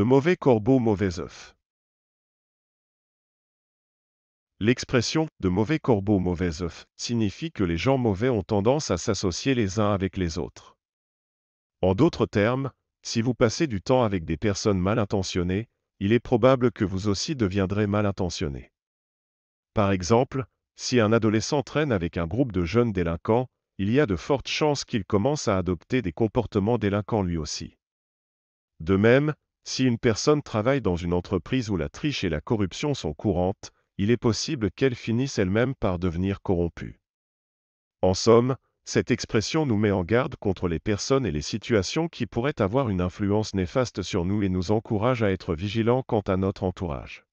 De mauvais corbeaux, mauvais œufs. L'expression de mauvais corbeau, mauvais œuf signifie que les gens mauvais ont tendance à s'associer les uns avec les autres. En d'autres termes, si vous passez du temps avec des personnes mal intentionnées, il est probable que vous aussi deviendrez mal intentionné. Par exemple, si un adolescent traîne avec un groupe de jeunes délinquants, il y a de fortes chances qu'il commence à adopter des comportements délinquants lui aussi. De même, si une personne travaille dans une entreprise où la triche et la corruption sont courantes, il est possible qu'elle finisse elle-même par devenir corrompue. En somme, cette expression nous met en garde contre les personnes et les situations qui pourraient avoir une influence néfaste sur nous et nous encourage à être vigilants quant à notre entourage.